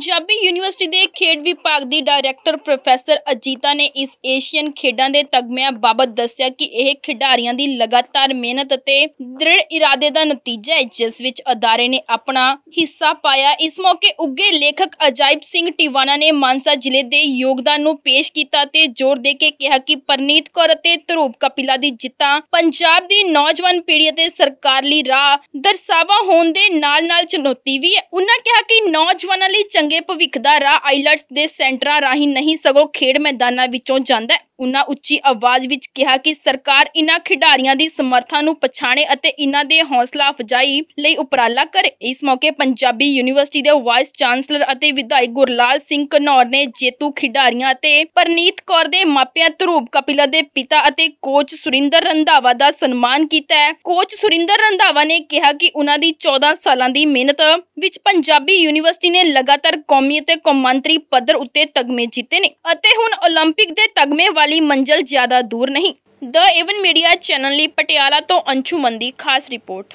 Punjabi university ਦੇ ਖੇਡ ਵਿਭਾਗ ਦੀ ਡਾਇਰੈਕਟਰ ਪ੍ਰੋਫੈਸਰ ਅਜੀਤਾ ਨੇ ਇਸ ਏਸ਼ੀਅਨ ਖੇਡਾਂ ਦੇ ਤਗਮਿਆਂ ਬਾਬਤ ਦੱਸਿਆ ਕਿ ਇਹ ਖਿਡਾਰੀਆਂ ਦੀ ਲਗਾਤਾਰ ਮਿਹਨਤ ਅਤੇ ਦ੍ਰਿੜ ਇਰਾਦੇ ਦਾ ਨਤੀਜਾ ਹੈ ਜਿਸ ਵਿੱਚ ਅਦਾਰੇ ਨੇ ਆਪਣਾ ਹਿੱਸਾ ਪਾਇਆ ਇਸ ਮੌਕੇ ਉੱਗੇ ਲੇਖਕ ਅਜਾਇਬ ਸਿੰਘ ਟਿਵਾਣਾ ਨੇ ਮਾਨਸਾ ਜ਼ਿਲ੍ਹੇ ਦੇ ਯੋਗਦਾਨ ਨੂੰ ਪੇਸ਼ ਕੀਤਾ ਤੇ ਜ਼ੋਰ ਦੇ ਕੇ ਕਿਹਾ ਕਿ ਪਰਨੀਤ ਕੌਰ ਅਤੇ ਧਰੂਪ ਕਪਿਲਾ ਦੀ ਜਿੱਤਾਂ ਪੰਜਾਬ ਦੀ ਨੌਜਵਾਨ ਪੀੜ੍ਹੀ ਅਤੇ ਸਰਕਾਰ ਲਈ ਰਾਹ ਦਰਸਾਵਾ ਹੋਣ ਦੇ ਨਾਲ-ਨਾਲ ਚੁਣੌਤੀ ਵੀ ਹੈ ਉਹਨਾਂ ਕਿਹਾ ਕਿ ਨੌਜਵਾਨਾਂ ਲਈ ਚੰਗੇ ਭਵਿੱਖ ਦਾ ਰਾਹ ਆਈਲਟਸ ਦੇ ਸੈਂਟਰਾਂ ਰਾਹੀਂ ਨਹੀਂ ਸਗੋਂ ਖੇਡ ਮੈਦਾਨਾਂ ਵਿੱਚੋਂ ਜਾਂਦਾ ਉਨ੍ਹਾਂ ਉੱਚੀ ਆਵਾਜ਼ ਵਿੱਚ ਕਿਹਾ ਕਿ ਸਰਕਾਰ ਇਨ੍ਹਾਂ ਖਿਡਾਰੀਆਂ ਦੀ ਸਮਰੱਥਾ ਨੂੰ ਪਛਾਣੇ ਅਤੇ ਇਨ੍ਹਾਂ ਦੇ ਹੌਸਲਾ ਅਫਜਾਈ ਲਈ ਉਪਰਾਲਾ ਕਰੇ ਇਸ ਮੌਕੇ ਪੰਜਾਬੀ ਯੂਨੀਵਰਸਿਟੀ ਦੇ ਵਾਈਸ ਚਾਂਸਲਰ ਅਤੇ ਵਿਧਾਇਕ ਗੁਰਲਾਲ ਸਿੰਘ ਕਨੌਰ ਨੇ ਜੇਤੂ ਖਿਡਾਰੀਆਂ ਅਤੇ ਪਰਨੀਤ ਕੌਰ ਦੇ ਮਾਪਿਆਂ ਧਰੂਪ ਕਪਿਲਾ ਦੇ ਪਿਤਾ ਅਤੇ ਕੋਚ ਸੁਰਿੰਦਰ ਰੰਧਾਵਾ ਦਾ ਸਨਮਾਨ ਕੀਤਾ ਹੈ ਕੋਚ ਸੁਰਿੰਦਰ ਰੰਧਾਵਾ ਨੇ ਕਿਹਾ ਕਿ ਉਨ੍ਹਾਂ ਦੀ 14 ਸਾਲਾਂ ਦੀ ਮਿਹਨਤ ਵਿੱਚ ਪੰਜਾਬੀ ਯੂਨੀਵਰਸਿਟੀ ਨੇ ਲਗਾਤਾਰ ਕੌਮੀ ਅਤੇ ਕੌਮਾਂਤਰੀ ਪੱਧਰ ਉੱਤੇ ਤਗਮੇ ਜਿੱਤੇ ਨੇ ਅਤੇ ਹੁਣ 올림픽 ਦੇ ਤਗਮੇ ਵਾਲੇ ਵਾਲੀ ਮੰਜ਼ਲ ਜ਼ਿਆਦਾ ਦੂਰ ਨਹੀਂ ਦ ਇਵਨ ਮੀਡੀਆ ਚੈਨਲ ਲਈ ਪਟਿਆਲਾ ਤੋਂ ਅੰਸ਼ੂ ਮੰਦੀ ਖਾਸ ਰਿਪੋਰਟ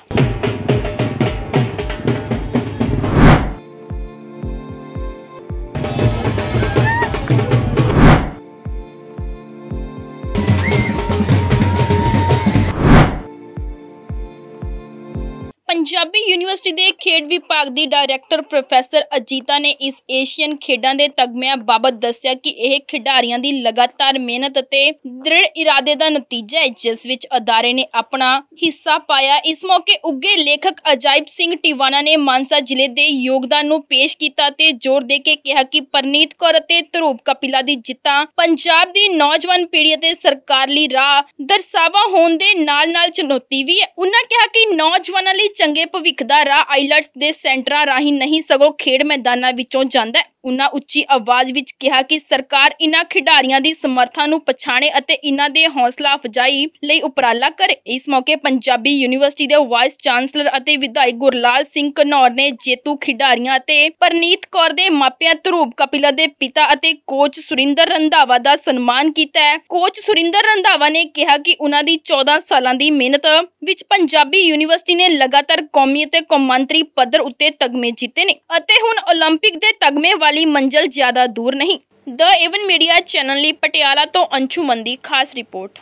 ਪੰਜਾਬੀ ਯੂਨੀਵਰਸਿਟੀ ਦੇ ਖੇਡ ਵਿਭਾਗ ਦੀ ਡਾਇਰੈਕਟਰ ਪ੍ਰੋਫੈਸਰ ਅਜੀਤਾ ਨੇ ਇਸ ਏਸ਼ੀਅਨ ਖੇਡਾਂ ਦੇ ਤਗਮਿਆਂ ਬਾਬਤ ਦੱਸਿਆ ਕਿ ਇਹ ਖਿਡਾਰੀਆਂ ਦੀ ਲਗਾਤਾਰ ਮਿਹਨਤ ਅਤੇ ਦ੍ਰਿੜ ਇਰਾਦੇ ਦਾ ਨਤੀਜਾ ਹੈ ਜਿਸ ਵਿੱਚ ਅਦਾਰੇ ਨੇ ਆਪਣਾ ਹਿੱਸਾ ਪਾਇਆ ਇਸ ਮੌਕੇ ਉੱਗੇ ਲੇਖਕ ਅਜਾਇਬ ਸਿੰਘ ਟਿਵਾਣਾ ਨੇ ਮਾਨਸਾ ਜ਼ਿਲ੍ਹੇ ਦੇ ਯੋਗਦਾਨ ਨੂੰ ਪੇਸ਼ ਕੀਤਾ ਤੇ ਜ਼ੋਰ ਦੇ ਕੇ ਕਿਹਾ ਕਿ ਪਰਨੀਤ ਕੌਰ ਅਤੇ ਧਰੂਪ ਕਪਿਲਾ ਦੀ ਜਿੱਤਾਂ ਪੰਜਾਬ ਦੀ ਨੌਜਵਾਨ ਪੀੜ੍ਹੀ ਅਤੇ ਸਰਕਾਰ ਲਈ ਰਾਹ ਦਰਸਾਵਾ ਹੋਣ ਦੇ ਨਾਲ-ਨਾਲ ਚੁਣੌਤੀ ਵੀ ਹੈ ਉਹਨਾਂ ਕਿਹਾ ਕਿ ਨੌਜਵਾਨਾਂ ਲਈ ਚੰਗੇ ਭਵਿੱਖ ਦਾ ਰਾਹ ਆਈਲਟਸ ਦੇ ਸੈਂਟਰਾਂ ਰਾਹੀਂ ਨਹੀਂ ਸਗੋਂ ਖੇਡ ਮੈਦਾਨਾਂ ਵਿੱਚੋਂ ਜਾਂਦਾ ਹੈ ਉਹਨਾਂ ਉੱਚੀ ਆਵਾਜ਼ ਵਿੱਚ ਕਿਹਾ ਕਿ ਸਰਕਾਰ ਇਨ੍ਹਾਂ ਖਿਡਾਰੀਆਂ ਦੀ ਸਮਰੱਥਾ ਨੂੰ ਪਛਾਣੇ ਅਤੇ ਇਨ੍ਹਾਂ ਦੇ ਹੌਸਲਾ ਅਫਜਾਈ ਲਈ ਉਪਰਾਲਾ ਕਰੇ ਇਸ ਮੌਕੇ ਪੰਜਾਬੀ ਯੂਨੀਵਰਸਿਟੀ ਦੇ ਵਾਈਸ ਚਾਂਸਲਰ ਅਤੇ ਵਿਧਾਇਕ ਗੁਰਲਾਲ ਸਿੰਘ ਕਨੌਰ ਨੇ ਜੇਤੂ ਖਿਡਾਰੀਆਂ ਅਤੇ ਪਰਨੀਤ ਕੌਰ ਦੇ ਮਾਪਿਆਂ ਧਰੂਪ ਕਪਿਲਾ ਦੇ ਪਿਤਾ ਅਤੇ ਕੋਚ ਸੁਰਿੰਦਰ ਰੰਧਾਵਾ ਦਾ ਸਨਮਾਨ ਕੀਤਾ ਕੋਚ ਸੁਰਿੰਦਰ ਰੰਧਾਵਾ ਨੇ ਕਿਹਾ ਕਿ ਉਹਨਾਂ ਦੀ 14 ਸਾਲਾਂ ਦੀ ਮਿਹਨਤ ਵਿੱਚ ਪੰਜਾਬੀ ਯੂਨੀਵਰਸਿਟੀ ਨੇ ਲਗਾਤਾਰ ਕੌਮੀ ਅਤੇ ਕੌਮਾਂਤਰੀ ਪੱਧਰ ਉੱਤੇ ਤਗਮੇ ਜਿੱਤੇ ਨੇ ਅਤੇ ਹੁਣ 올림픽 ਦੇ ਤਗਮੇ ਵਾਲੀ ਮੰਜ਼ਲ ਜ਼ਿਆਦਾ ਦੂਰ ਨਹੀਂ ਦ ਇਵਨ ਮੀਡੀਆ ਚੈਨਲ ਲਈ ਪਟਿਆਲਾ ਤੋਂ ਅੰਸ਼ੂ ਮੰਦੀ ਖਾਸ ਰਿਪੋਰਟ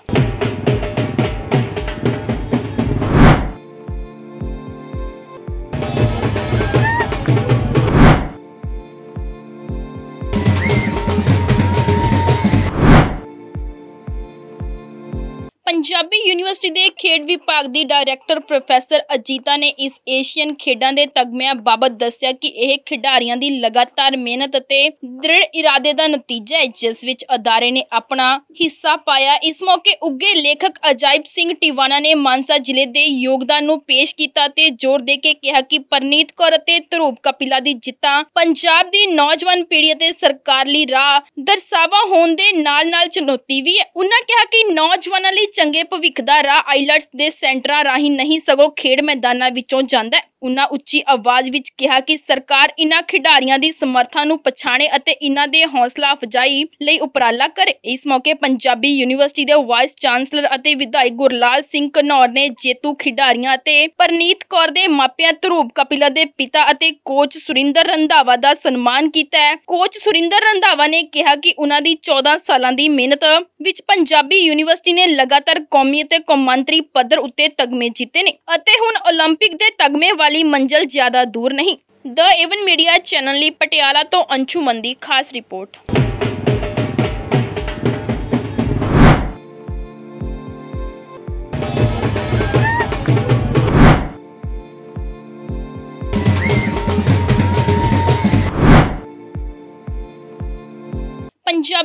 ਪੰਜਾਬੀ ਯੂਨੀਵਰਸਿਟੀ ਦੇ ਖੇਡ ਵਿਭਾਗ ਦੀ ਡਾਇਰੈਕਟਰ ਪ੍ਰੋਫੈਸਰ ਅਜੀਤਾ ਨੇ ਇਸ ਏਸ਼ੀਅਨ ਖੇਡਾਂ ਦੇ ਤਗਮਿਆਂ ਬਾਬਤ ਦੱਸਿਆ ਕਿ ਇਹ ਖਿਡਾਰੀਆਂ ਦੀ ਲਗਾਤਾਰ ਮਿਹਨਤ ਅਤੇ ਦ੍ਰਿੜ ਇਰਾਦੇ ਦਾ ਨਤੀਜਾ ਹੈ ਜਿਸ ਵਿੱਚ ਅਦਾਰੇ ਨੇ ਆਪਣਾ ਹਿੱਸਾ ਪਾਇਆ ਇਸ ਮੌਕੇ ਉੱਗੇ ਲੇਖਕ ਅਜਾਇਬ ਸਿੰਘ ਟਿਵਾਣਾ ਨੇ ਮਾਨਸਾ ਜ਼ਿਲ੍ਹੇ ਦੇ ਯੋਗਦਾਨ ਨੂੰ ਪੇਸ਼ ਕੀਤਾ ਤੇ ਜ਼ੋਰ ਦੇ ਕੇ ਕਿਹਾ ਕਿ ਪਰਨੀਤ ਕੌਰ ਅਤੇ ਧਰੂਪ ਕਪਿਲਾ ਦੀ ਜਿੱਤਾਂ ਪੰਜਾਬ ਦੀ ਨੌਜਵਾਨ ਪੀੜ੍ਹੀ ਅਤੇ ਸਰਕਾਰ ਲਈ ਰਾਹ ਦਰਸਾਵਾ ਹੋਣ ਦੇ ਨਾਲ-ਨਾਲ ਚੁਣੌਤੀ ਵੀ ਹੈ ਉਹਨਾਂ ਕਿਹਾ ਕਿ ਨੌਜਵਾਨਾਂ ਲਈ ਚੰਗੇ ਭਵਿੱਖ ਦਾ ਰਾਹ ਆਈਲਟਸ ਦੇ ਸੈਂਟਰਾਂ ਰਾਹੀਂ ਨਹੀਂ ਸਗੋਂ ਖੇਡ ਮੈਦਾਨਾਂ ਵਿੱਚੋਂ ਜਾਂਦਾ ਉਨ੍ਹਾਂ ਉੱਚੀ ਆਵਾਜ਼ ਵਿੱਚ ਕਿਹਾ ਕਿ ਸਰਕਾਰ ਇਨ੍ਹਾਂ ਖਿਡਾਰੀਆਂ ਦੀ ਸਮਰੱਥਾ ਨੂੰ ਪਛਾਣੇ ਅਤੇ ਇਨ੍ਹਾਂ ਦੇ ਹੌਸਲਾ ਅਫਜਾਈ ਲਈ ਉਪਰਾਲਾ ਕਰੇ ਇਸ ਮੌਕੇ ਪੰਜਾਬੀ ਯੂਨੀਵਰਸਿਟੀ ਦੇ ਵਾਈਸ ਚਾਂਸਲਰ ਅਤੇ ਵਿਧਾਇਕ ਗੁਰਲਾਲ ਸਿੰਘ ਕਨੌਰ ਨੇ ਜੇਤੂ ਖਿਡਾਰੀਆਂ ਅਤੇ ਪਰਨੀਤ ਕੌਰ ਦੇ ਮਾਪਿਆਂ ਧਰੂਪ ਕਪਿਲਾ ਦੇ ਪਿਤਾ ਅਤੇ ਕੋਚ ਸੁਰਿੰਦਰ ਰੰਧਾਵਾ ਦਾ ਸਨਮਾਨ ਕੀਤਾ ਹੈ ਕੋਚ ਸੁਰਿੰਦਰ ਰੰਧਾਵਾ ਨੇ ਕਿਹਾ ਕਿ ਉਨ੍ਹਾਂ ਦੀ 14 ਸਾਲਾਂ ਦੀ ਮਿਹਨਤ ਵਿੱਚ ਪੰਜਾਬੀ ਯੂਨੀਵਰਸਿਟੀ ਨੇ ਲਗਾਤਾਰ ਕੌਮੀ ਅਤੇ ਕੌਮਾਂਤਰੀ ਪੱਧਰ ਉੱਤੇ ਤਗਮੇ ਜਿੱਤੇ ਨੇ ਅਤੇ ਹੁਣ 올림픽 ਦੇ ਤਗਮੇ ਵਾਲੇ ਵਾਲੀ ਮੰਜ਼ਲ ਜ਼ਿਆਦਾ ਦੂਰ ਨਹੀਂ ਦ ਇਵਨ ਮੀਡੀਆ ਚੈਨਲ ਲਈ ਪਟਿਆਲਾ ਤੋਂ ਅੰਸ਼ੂ ਮੰਦੀ ਖਾਸ ਰਿਪੋਰਟ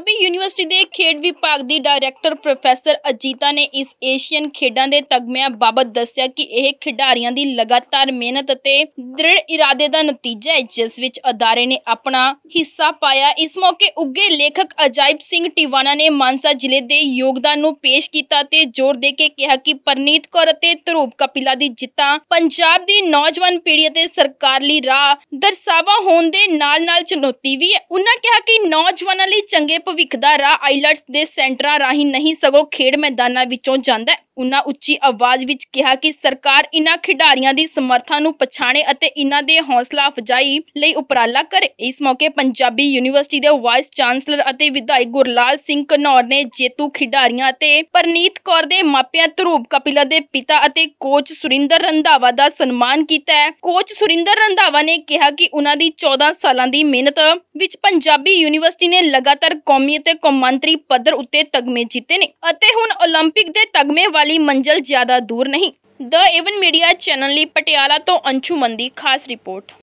ਪੰਜਾਬੀ ਯੂਨੀਵਰਸਿਟੀ ਦੇ ਖੇਡ ਵਿਭਾਗ ਦੀ ਡਾਇਰੈਕਟਰ ਪ੍ਰੋਫੈਸਰ ਅਜੀਤਾ ਨੇ ਇਸ ਏਸ਼ੀਅਨ ਖੇਡਾਂ ਦੇ ਤਗਮਿਆਂ ਬਾਬਤ ਦੱਸਿਆ ਕਿ ਇਹ ਖਿਡਾਰੀਆਂ ਦੀ ਲਗਾਤਾਰ ਮਿਹਨਤ ਅਤੇ ਦ੍ਰਿੜ ਇਰਾਦੇ ਦਾ ਨਤੀਜਾ ਹੈ ਜਿਸ ਵਿੱਚ ਅਦਾਰੇ ਨੇ ਆਪਣਾ ਹਿੱਸਾ ਪਾਇਆ ਇਸ ਮੌਕੇ ਉੱਗੇ ਲੇਖਕ ਅਜਾਇਬ ਸਿੰਘ ਟਿਵਾਣਾ ਨੇ ਮਾਨਸਾ ਜ਼ਿਲ੍ਹੇ ਦੇ ਯੋਗਦਾਨ ਨੂੰ ਪੇਸ਼ ਕੀਤਾ ਤੇ ਜ਼ੋਰ ਦੇ ਕੇ ਕਿਹਾ ਕਿ ਪਰਨੀਤ ਕੌਰ ਅਤੇ ਧਰੂਪ ਕਪਿਲਾ ਦੀ ਜਿੱਤਾਂ ਪੰਜਾਬ ਦੀ ਨੌਜਵਾਨ ਪੀੜ੍ਹੀ ਅਤੇ ਸਰਕਾਰ ਲਈ ਰਾਹ ਦਰਸਾਵਾ ਹੋਣ ਦੇ ਨਾਲ-ਨਾਲ ਚੁਣੌਤੀ ਵੀ ਹੈ ਉਹਨਾਂ ਕਿਹਾ ਕਿ ਨੌਜਵਾਨਾਂ ਲਈ ਚੰਗੇ ਭਵਿੱਖ ਦਾ ਰਾਹ ਆਈਲਟਸ ਦੇ ਸੈਂਟਰਾਂ ਰਾਹੀਂ ਨਹੀਂ ਸਗੋਂ ਖੇਡ ਮੈਦਾਨਾਂ ਵਿੱਚੋਂ ਜਾਂਦਾ ਹੈ ਉਨ੍ਹਾਂ ਉੱਚੀ ਆਵਾਜ਼ ਵਿੱਚ ਕਿਹਾ ਕਿ ਸਰਕਾਰ ਇਨ੍ਹਾਂ ਖਿਡਾਰੀਆਂ ਦੀ ਸਮਰੱਥਾ ਨੂੰ ਪਛਾਣੇ ਅਤੇ ਇਨ੍ਹਾਂ ਦੇ ਹੌਸਲਾ ਅਫਜਾਈ ਲਈ ਉਪਰਾਲਾ ਕਰੇ ਇਸ ਮੌਕੇ ਪੰਜਾਬੀ ਯੂਨੀਵਰਸਿਟੀ ਦੇ ਵਾਈਸ ਚਾਂਸਲਰ ਅਤੇ ਵਿਧਾਇਕ ਗੁਰਲਾਲ ਸਿੰਘ ਕਨੌਰ ਨੇ ਜੇਤੂ ਖਿਡਾਰੀਆਂ ਅਤੇ ਪਰਨੀਤ ਕੌਰ ਦੇ ਮਾਪਿਆਂ ਧਰੂਪ ਕਪਿਲਾ ਦੇ ਪਿਤਾ ਅਤੇ ਕੋਚ ਸੁਰਿੰਦਰ ਰੰਧਾਵਾ ਦਾ ਸਨਮਾਨ ਕੀਤਾ ਹੈ ਕੋਚ ਸੁਰਿੰਦਰ ਰੰਧਾਵਾ ਨੇ ਕਿਹਾ ਕਿ ਉਨ੍ਹਾਂ ਦੀ 14 ਸਾਲਾਂ ਦੀ ਮਿਹਨਤ ਵਿੱਚ ਪੰਜਾਬੀ ਯੂਨੀਵਰਸਿਟੀ ਨੇ ਲਗਾਤਾਰ ਕੌਮੀ ਅਤੇ ਕੌਮਾਂਤਰੀ ਪੱਧਰ ਉੱਤੇ ਤਗਮੇ ਜਿੱਤੇ ਨੇ ਅਤੇ ਹੁਣ 올림픽 ਦੇ ਤਗਮੇ ਵਾਲੇ ਵਾਲੀ ਮੰਜ਼ਲ ਜ਼ਿਆਦਾ ਦੂਰ ਨਹੀਂ ਦ ਇਵਨ ਮੀਡੀਆ ਚੈਨਲ ਲਈ ਪਟਿਆਲਾ ਤੋਂ ਅੰਸ਼ੂ ਮੰਦੀ ਖਾਸ ਰਿਪੋਰਟ